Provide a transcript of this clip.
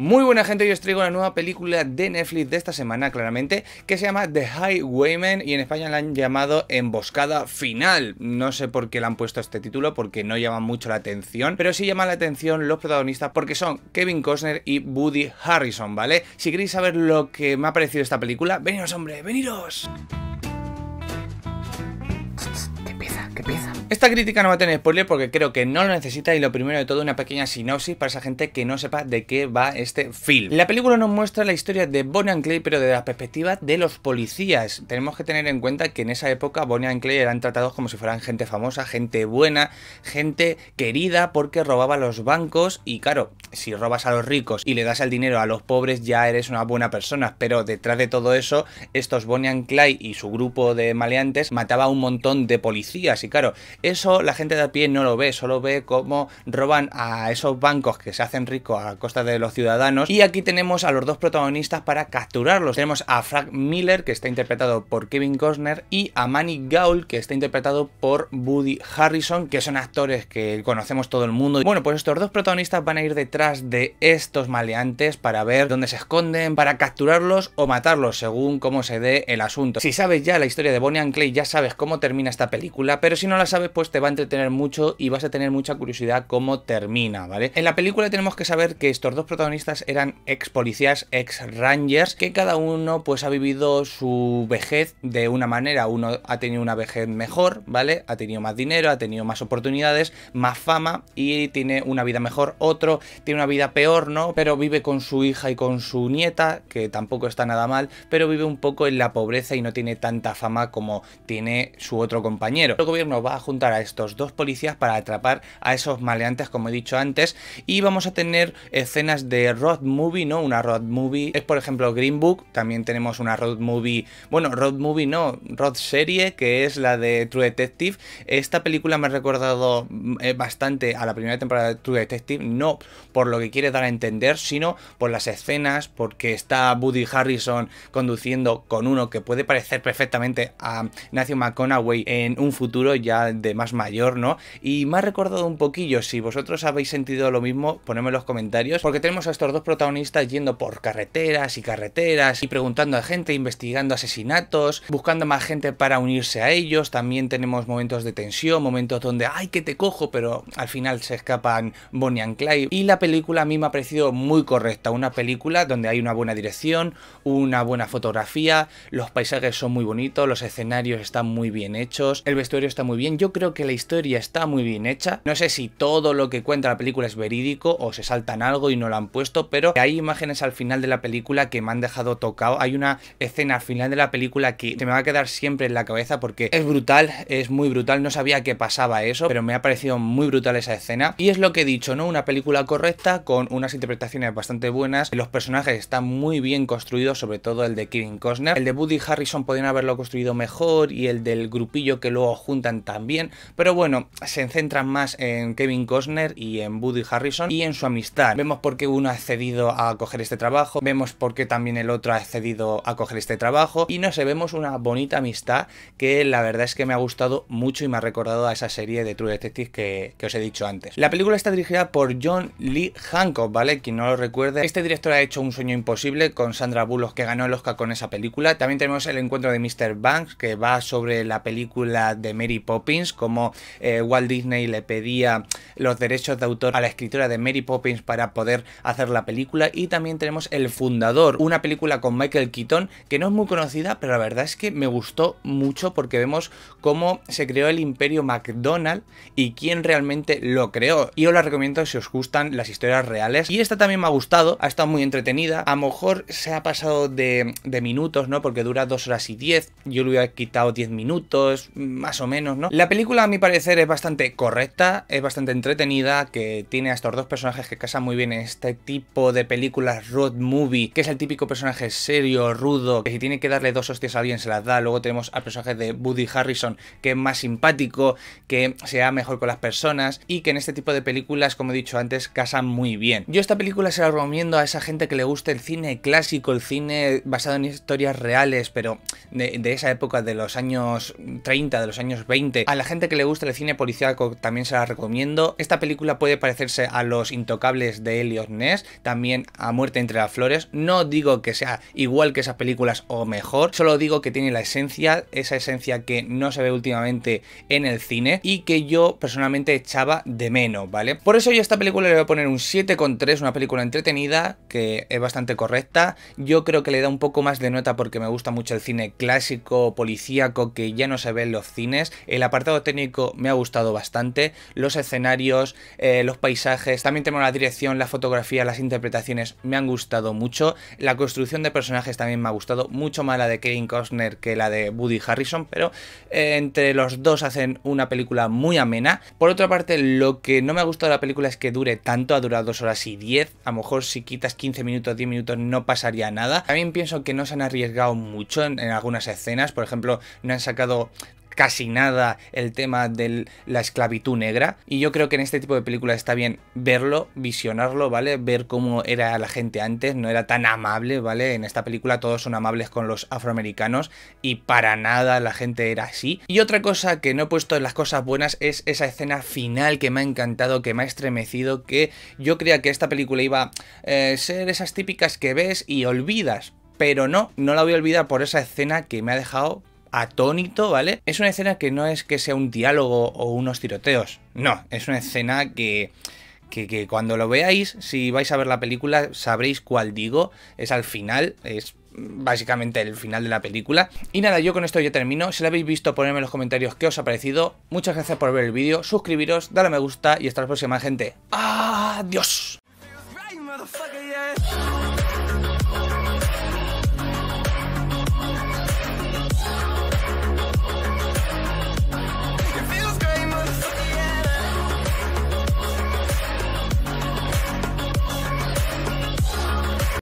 Muy buena gente, yo os traigo una nueva película de Netflix de esta semana, claramente, que se llama The Highwaymen y en España la han llamado Emboscada Final. No sé por qué le han puesto este título, porque no llama mucho la atención, pero sí llama la atención los protagonistas porque son Kevin Costner y Woody Harrison, ¿vale? Si queréis saber lo que me ha parecido esta película, veniros hombre, veniros. Esta crítica no va a tener spoiler porque creo que no lo necesita y lo primero de todo una pequeña sinopsis para esa gente que no sepa de qué va este film. La película nos muestra la historia de Bonnie and Clay pero desde la perspectiva de los policías. Tenemos que tener en cuenta que en esa época Bonnie and Clay eran tratados como si fueran gente famosa, gente buena, gente querida porque robaba los bancos y claro, si robas a los ricos y le das el dinero a los pobres ya eres una buena persona, pero detrás de todo eso estos Bonnie and Clay y su grupo de maleantes mataba a un montón de policías y claro, eso la gente de a pie no lo ve, solo ve cómo roban a esos bancos que se hacen ricos a costa de los ciudadanos. Y aquí tenemos a los dos protagonistas para capturarlos. Tenemos a Frank Miller, que está interpretado por Kevin Costner, y a Manny Gaul, que está interpretado por Woody Harrison, que son actores que conocemos todo el mundo. Bueno, pues estos dos protagonistas van a ir detrás de estos maleantes para ver dónde se esconden, para capturarlos o matarlos, según cómo se dé el asunto. Si sabes ya la historia de Bonnie and Clay, ya sabes cómo termina esta película, pero si no la sabes, pues te va a entretener mucho y vas a tener mucha curiosidad cómo termina, ¿vale? En la película tenemos que saber que estos dos protagonistas eran ex policías, ex rangers, que cada uno pues ha vivido su vejez de una manera. Uno ha tenido una vejez mejor, ¿vale? Ha tenido más dinero, ha tenido más oportunidades, más fama y tiene una vida mejor. Otro tiene una vida peor, ¿no? Pero vive con su hija y con su nieta, que tampoco está nada mal, pero vive un poco en la pobreza y no tiene tanta fama como tiene su otro compañero. El gobierno nos va a juntar a estos dos policías para atrapar a esos maleantes, como he dicho antes, y vamos a tener escenas de road movie, ¿no? Una road movie es, por ejemplo, Green Book, también tenemos una road movie, bueno, road movie no, road serie, que es la de True Detective. Esta película me ha recordado mm, eh, bastante a la primera temporada de True Detective, no por lo que quiere dar a entender, sino por las escenas, porque está Woody Harrison conduciendo con uno que puede parecer perfectamente a Nacio McConaughey en un futuro ya de más mayor, ¿no? Y me ha recordado un poquillo, si vosotros habéis sentido lo mismo, ponedme en los comentarios, porque tenemos a estos dos protagonistas yendo por carreteras y carreteras y preguntando a gente, investigando asesinatos, buscando más gente para unirse a ellos, también tenemos momentos de tensión, momentos donde, ay, que te cojo, pero al final se escapan Bonnie and Clyde. Y la película a mí me ha parecido muy correcta, una película donde hay una buena dirección, una buena fotografía, los paisajes son muy bonitos, los escenarios están muy bien hechos, el vestuario está muy muy bien. Yo creo que la historia está muy bien hecha. No sé si todo lo que cuenta la película es verídico o se saltan algo y no lo han puesto, pero hay imágenes al final de la película que me han dejado tocado. Hay una escena al final de la película que se me va a quedar siempre en la cabeza porque es brutal, es muy brutal. No sabía que pasaba eso, pero me ha parecido muy brutal esa escena. Y es lo que he dicho, ¿no? Una película correcta con unas interpretaciones bastante buenas. Los personajes están muy bien construidos, sobre todo el de Kevin Costner. El de Woody Harrison podrían haberlo construido mejor y el del grupillo que luego juntan también, pero bueno, se centran más en Kevin Costner y en Woody Harrison y en su amistad. Vemos por qué uno ha accedido a coger este trabajo, vemos por qué también el otro ha accedido a coger este trabajo y no sé, vemos una bonita amistad que la verdad es que me ha gustado mucho y me ha recordado a esa serie de True Detective que, os he dicho antes. La película está dirigida por John Lee Hancock, ¿vale? Quien no lo recuerde, este director ha hecho Un sueño imposible con Sandra Bullock que ganó el Oscar con esa película. También tenemos El encuentro de Mr. Banks que va sobre la película de Mary Poppins, como eh, Walt Disney le pedía los derechos de autor a la escritora de Mary Poppins para poder hacer la película. Y también tenemos El Fundador, una película con Michael Keaton que no es muy conocida, pero la verdad es que me gustó mucho porque vemos cómo se creó el imperio McDonald y quién realmente lo creó. Y os la recomiendo si os gustan las historias reales. Y esta también me ha gustado, ha estado muy entretenida. A lo mejor se ha pasado de, minutos, ¿no? Porque dura dos horas y 10. Yo le hubiera quitado 10 minutos, más o menos, la película, a mi parecer, es bastante correcta, es bastante entretenida, que tiene a estos dos personajes que casan muy bien en este tipo de películas road movie, que es el típico personaje serio, rudo, que si tiene que darle dos hostias a alguien se las da. Luego tenemos al personaje de Woody Harrison, que es más simpático, que sea mejor con las personas y que en este tipo de películas, como he dicho antes, casan muy bien. Yo esta película se la recomiendo a esa gente que le guste el cine clásico, el cine basado en historias reales, pero de esa época de los años 30, de los años 20, a la gente que le gusta el cine policíaco también se la recomiendo. Esta película puede parecerse a Los Intocables de Elliot Ness, también a Muerte entre las Flores. No digo que sea igual que esas películas o mejor, solo digo que tiene la esencia, esa esencia que no se ve últimamente en el cine y que yo personalmente echaba de menos, ¿vale? Por eso yo a esta película le voy a poner un 7,3, una película entretenida que es bastante correcta. Yo creo que le da un poco más de nota porque me gusta mucho el cine clásico, policíaco, que ya no se ve en los cines. El apartado técnico me ha gustado bastante, los escenarios, eh, los paisajes, también tenemos la dirección, la fotografía, las interpretaciones me han gustado mucho. La construcción de personajes también me ha gustado, mucho más la de Kevin Costner que la de Woody Harrison, pero eh, entre los dos hacen una película muy amena. Por otra parte, lo que no me ha gustado de la película es que dure tanto, ha durado dos horas y 10, a lo mejor si quitas 15 minutos, 10 minutos no pasaría nada. También pienso que no se han arriesgado mucho en algunas escenas, por ejemplo, no han sacado casi nada el tema de la esclavitud negra. Y yo creo que en este tipo de películas está bien verlo, visionarlo, ¿vale? Ver cómo era la gente antes, no era tan amable, ¿vale? En esta película todos son amables con los afroamericanos y para nada la gente era así. Y otra cosa que no he puesto en las cosas buenas es esa escena final que me ha encantado, que me ha estremecido, que yo creía que esta película iba a eh, ser esas típicas que ves y olvidas, pero no, no la voy a olvidar por esa escena que me ha dejado atónito, ¿vale? Es una escena que no es que sea un diálogo o unos tiroteos, no, es una escena que... Que, cuando lo veáis, si vais a ver la película, sabréis cuál digo. Es al final, es básicamente el final de la película. Y nada, yo con esto ya termino. Si la habéis visto, ponedme en los comentarios qué os ha parecido. Muchas gracias por ver el vídeo, suscribiros, dale a me gusta y hasta la próxima, gente. ¡Adiós!